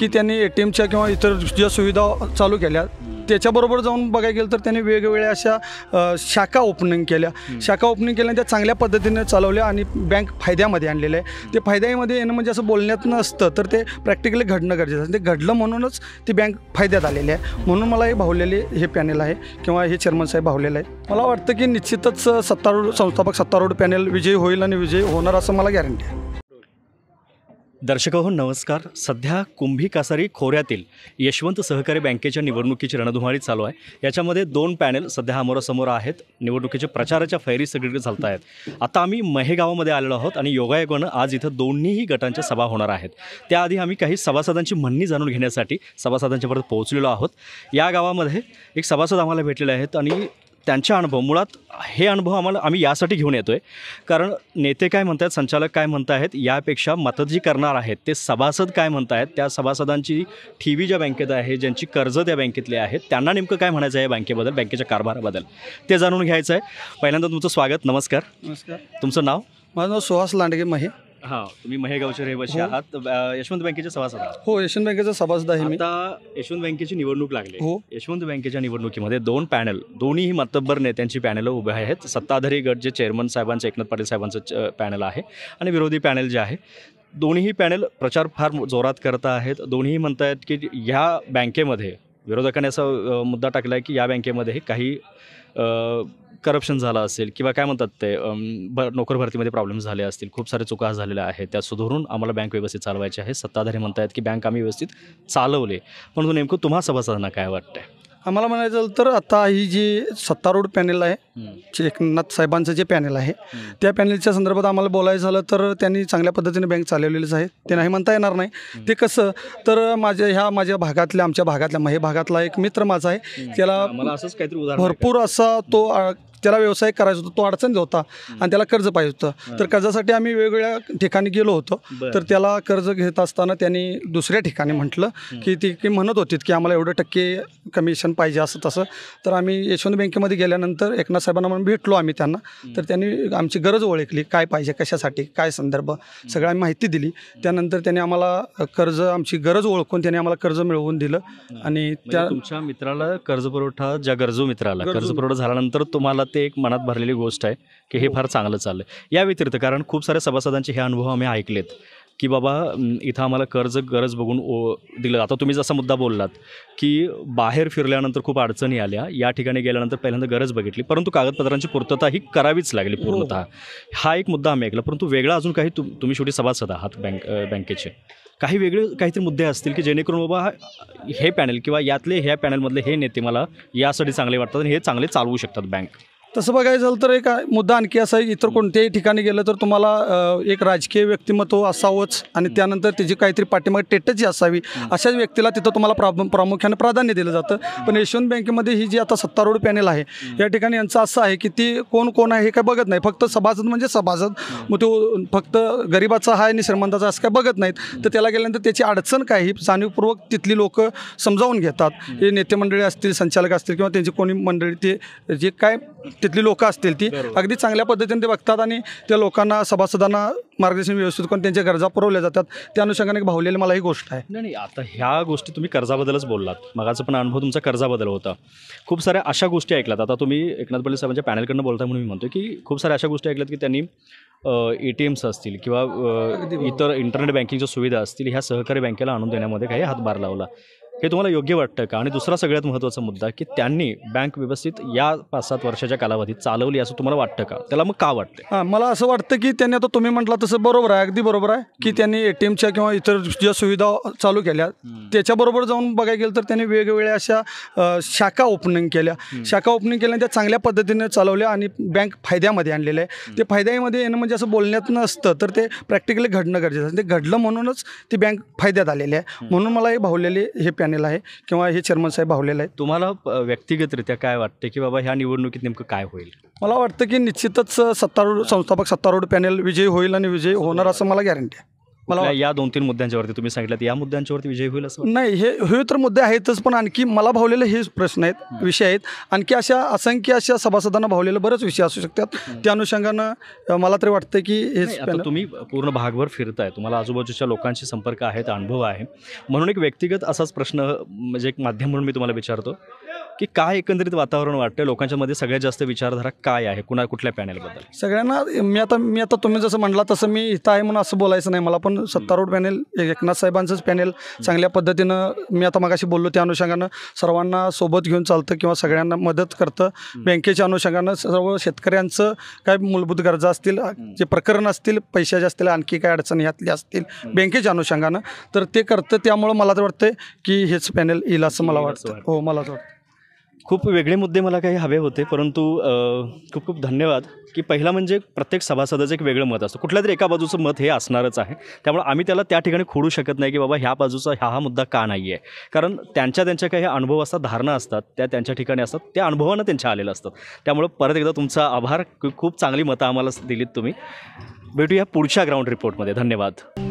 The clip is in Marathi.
की त्यांनी ए टी एमच्या किंवा इतर ज्या सुविधा चालू केल्या त्याच्याबरोबर जाऊन बघायला गेलं तर त्यांनी वेगवेगळ्या अशा शाखा ओपनिंग केल्या शाखा ओपनिंग केल्या त्या चांगल्या पद्धतीने चालवल्या आणि बँक फायद्यामध्ये आणलेलं आहे ते फायद्यामध्ये येणं म्हणजे असं बोलण्यात नसतं तर ते प्रॅक्टिकली घडणं गरजेचं असतं ते घडलं म्हणूनच ती बँक फायद्यात आलेली आहे म्हणून मला हे भावलेले हे पॅनेल आहे किंवा हे चेअरमन साहेब भावलेलं आहे मला वाटतं की निश्चितच सत्तारूढ संस्थापक सत्तारूढ पॅनेल विजयी होईल आणि विजयी होणार असं मला गॅरंटी आहे दर्शक हो, नमस्कार सध्या कुंभी कासारी खोऱ्यातील यशवंत सहकारी बँकेच्या निवडणुकीची रणधुमाळी चालू आहे याच्यामध्ये दोन पॅनल सध्या आमोरासमोर आहेत निवडणुकीच्या प्रचाराच्या फैरी सगळीकडे चालत आहेत आता आम्ही महेगावामध्ये आलेलो आहोत आणि योगायोगानं आज इथं दोन्हीही गटांच्या सभा होणार आहेत त्याआधी आम्ही काही सभासदांची म्हणणी जाणून घेण्यासाठी सभासदांच्यापर्यंत पोहोचलेलो आहोत या गावामध्ये एक सभासद आम्हाला भेटलेले आहेत आणि त्यांच्या अनुभव मुळात हे अनुभव आम्हाला आम्ही यासाठी घेऊन येतो आहे कारण नेते काय म्हणत आहेत संचालक काय म्हणत आहेत यापेक्षा मतं जी करणार आहेत ते सभासद काय म्हणत आहेत त्या सभासदांची ठेवी ज्या बँकेत आहे ज्यांची कर्ज त्या बँकेतले आहेत त्यांना नेमकं काय म्हणायचं आहे बँकेबद्दल बँकेच्या कारभाराबद्दल ते जाणून घ्यायचं आहे पहिल्यांदा तुमचं स्वागत नमस्कार नमस्कार तुमचं नाव माझं नाव सुहास लांडगे महे हा तुम्ही महेगावचे रहिवासी हो. आहात यशवंत बँकेचे सभासद हो यशवंत बँकेचा सभासद आहे मी आता यशवंत बँकेची निवडणूक लागली हो. यशवंत बँकेच्या निवडणुकीमध्ये दोन पॅनल दोन्ही मतब्बर नेत्यांची पॅनल उभे आहेत सत्ताधारी गट जे चेअरमन साहेबांचे एकनाथ पाटील साहेबांचं पॅनल आहे आणि विरोधी पॅनल जे आहे दोन्ही पॅनल प्रचार फार जोरात करत आहेत दोन्ही आहेत की ह्या बँकेमध्ये विरोधकांनी असा मुद्दा टाकला आहे की या बँकेमध्ये काही करप्शन झालं असेल किंवा काय म्हणतात ते नोकर भरतीमध्ये प्रॉब्लेम झाले असतील खूप सारे चुका झालेल्या आहेत त्या सुधारून आम्हाला बँक व्यवस्थित चालवायची आहे सत्ताधारी म्हणतात की बँक आम्ही व्यवस्थित चालवले म्हणून नेमकं तुम्हा सभासदांना काय वाटतंय आम्हाला म्हणायचं झालं तर आता ही जी सत्तारूढ पॅनेल आहे जे एकनाथ साहेबांचं जे पॅनेल आहे त्या पॅनेलच्या संदर्भात आम्हाला बोलायचं झालं तर त्यांनी चांगल्या पद्धतीने बँक चालवलेलीच आहे ते नाही म्हणता येणार नाही ते कसं तर माझ्या ह्या माझ्या भागातल्या आमच्या भागातल्या हे भागातला एक मित्र माझा आहे त्याला भरपूर असा तो त्याला व्यवसाय करायचा होता तो अडचण होता आणि त्याला कर्ज पाहिजे होतं तर कर्जासाठी आम्ही वेगवेगळ्या ठिकाणी गेलो होतो तर त्याला कर्ज घेत असताना त्यांनी दुसऱ्या ठिकाणी म्हटलं की ती म्हणत होती की आम्हाला एवढं टक्के कमिशन पाहिजे असं तसं तर आम्ही यशवंत बँकेमध्ये गेल्यानंतर एकनाथ साहेबांना म्हणून भेटलो आम्ही त्यांना तर त्यांनी आमची गरज ओळखली काय पाहिजे कशासाठी काय संदर्भ सगळ्या माहिती दिली त्यानंतर त्यांनी आम्हाला कर्ज आमची गरज ओळखून त्यांनी आम्हाला कर्ज मिळवून दिलं आणि म्हणजे त्या तुमच्या मित्राला कर्ज पुरवठा ज्या गरजू मित्राला कर्ज पुरवठा झाल्यानंतर तुम्हाला ते एक मनात भरलेली गोष्ट आहे की हे हो. फार चांगलं चाललं आहे या व्यतिरिक्त कारण खूप साऱ्या सभासदांचे हे अनुभव आम्ही ऐकलेत की बाबा इथं आम्हाला कर्ज गरज बघून ओ दिलं आता तुम्ही जसा मुद्दा बोललात की बाहेर फिरल्यानंतर खूप अडचणी आल्या या ठिकाणी गेल्यानंतर पहिल्यांदा गरज बघितली परंतु कागदपत्रांची पूर्तता ही करावीच लागली हो. पूर्णतः हा एक मुद्दा आम्ही ऐकला परंतु वेगळा अजून काही तु तुम्ही शेवटी सभासद आहात बँक बँकेचे काही वेगळे काहीतरी मुद्दे असतील की जेणेकरून बाबा हे पॅनल किंवा यातले ह्या पॅनलमधले हे नेते मला यासाठी चांगले वाटतात आणि हे चांगले चालवू शकतात बँक तसं बघायचं झालं तर एक मुद्दा आणखी असा इतर कोणत्याही ठिकाणी गेलं तर तुम्हाला एक राजकीय व्यक्तिमत्व असावंच आणि त्यानंतर त्याची काहीतरी पाठीमागे टेटची असावी अशाच व्यक्तीला तिथं तुम्हाला प्राब प्रामुख्याने प्राधान्य दिलं जातं पण यशवंत बँकेमध्ये ही जी आता सत्तारूढ पॅनेल आहे या ठिकाणी यांचं असं आहे की ती कोण कोण आहे हे काय बघत नाही फक्त सभासद म्हणजे सभासद मग तो फक्त गरिबाचा हा आणि श्रीमंताचा असं काय बघत नाहीत तर त्याला गेल्यानंतर त्याची अडचण काय ही जाणीवपूर्वक तिथली लोक समजावून घेतात हे नेते मंडळी असतील संचालक असतील किंवा त्यांची कोणी मंडळी ते जे काय तिथली लोकं असतील ती अगदी चांगल्या पद्धतीने ते बघतात आणि त्या लोकांना सभासदांना मार्गदर्शन व्यवस्थित करून त्यांच्या गरजा पुरवल्या जातात त्या अनुषंगाने भावलेली मला ही गोष्ट आहे नाही आता ह्या गोष्टी तुम्ही कर्जाबद्दलच बोललात मगाचा पण अनुभव तुमचा कर्जाबद्दल होता खूप साऱ्या अशा गोष्टी ऐकल्यात आता तुम्ही एकनाथ पडले साहेबांच्या पॅनलकडनं बोलता म्हणून मी म्हणतो की खूप साऱ्या अशा गोष्टी ऐकल्यात की त्यांनी ए टी एम्स असतील किंवा इतर इंटरनेट बँकिंगच्या सुविधा असतील ह्या सहकारी बँकेला आणून देण्यामध्ये काही हातभार लावला हे तुम्हाला योग्य वाटतं का आणि दुसरा सगळ्यात महत्त्वाचा मुद्दा की त्यांनी बँक व्यवस्थित या पाच सात वर्षाच्या कालावधीत चालवली असं तुम्हाला वाटतं का त्याला मग का वाटतं हां मला असं वाटतं की त्यांनी आता तुम्ही म्हटलं तसं बरोबर आहे अगदी बरोबर आहे की त्यांनी ए टी एमच्या किंवा इतर ज्या सुविधा चालू केल्या त्याच्याबरोबर जाऊन बघायला गेलं तर त्यांनी वेगवेगळ्या अशा शाखा ओपनिंग केल्या शाखा ओपनिंग केल्या त्या चांगल्या पद्धतीने चालवल्या आणि बँक फायद्यामध्ये आणलेल्या आहे ते फायद्यामध्ये येणं म्हणजे असं बोलण्यात नसतं तर ते प्रॅक्टिकली घडणं गरजेचं ते घडलं म्हणूनच ती बँक फायद्यात आलेली आहे म्हणून मला हे भावलेले हे पॅन आहे किंवा हे चेअरमन साहेब भावलेलं आहे तुम्हाला व्यक्तिगतरित्या काय वाटते की बाबा ह्या निवडणुकीत नेमकं काय होईल मला वाटतं की निश्चितच सत्तारूढ संस्थापक सत्तारूढ पॅनेल विजयी होईल आणि विजयी होणार असं मला गॅरंटी आहे मला या दोन तीन मुद्द्यांच्यावरती तुम्ही सांगितलं या मुद्द्यांच्यावरती विजय होईल असं नाही हे हे तर मुद्दे आहेतच पण आणखी मला भावलेले हेच प्रश्न आहेत विषय आहेत आणखी अशा असंख्य अशा सभासदांना भावलेले बरेच विषय असू शकतात त्या अनुषंगानं मला तरी वाटतं की हे तुम्ही पूर्ण भागभर फिरताय तुम्हाला आजूबाजूच्या लोकांशी संपर्क आहेत अनुभव आहे म्हणून एक व्यक्तिगत असाच प्रश्न म्हणजे एक माध्यम म्हणून मी तुम्हाला विचारतो की काय एकंदरीत वातावरण वाटतं लोकांच्या मध्ये सगळ्यात जास्त विचारधारा काय आहे कुणा कुठल्या पॅनेलबद्दल सगळ्यांना मी आता मी आता तुम्ही जसं म्हणला तसं मी इथं आहे म्हणून असं बोलायचं नाही मला पण सत्तारूढ पॅनेल एकनाथ साहेबांचंच पॅनेल चांगल्या पद्धतीनं मी आता मगाशी बोललो त्या अनुषंगानं सर्वांना सोबत घेऊन चालतं किंवा सगळ्यांना मदत करतं बँकेच्या अनुषंगानं सर्व शेतकऱ्यांचं काय मूलभूत गरजा असतील जे प्रकरण असतील पैशाच्या असतील आणखी काय अडचणी ह्यातल्या असतील बँकेच्या अनुषंगानं तर ते करतं त्यामुळं मला तर वाटतं की हेच पॅनेल येईल असं मला वाटतं हो मला वाटतं खूप वेगळे मुद्दे मला काही हवे होते परंतु खूप खूप धन्यवाद की पहिला म्हणजे प्रत्येक सभासदाचं एक वेगळं मत असतं कुठल्या तरी एका बाजूचं मत हे असणारच आहे त्यामुळे आम्ही त्याला त्या ठिकाणी खोडू शकत नाही की बाबा ह्या बाजूचा हा हा मुद्दा का नाही आहे कारण त्यांच्या त्यांच्या काही अनुभव असतात धारणा असतात त्या त्यांच्या ठिकाणी असतात त्या अनुभवानं त्यांच्या आलेल्या असतात त्यामुळं परत एकदा तुमचा आभार खूप चांगली मतं आम्हाला दिलीत तुम्ही भेटूया पुढच्या ग्राउंड रिपोर्टमध्ये धन्यवाद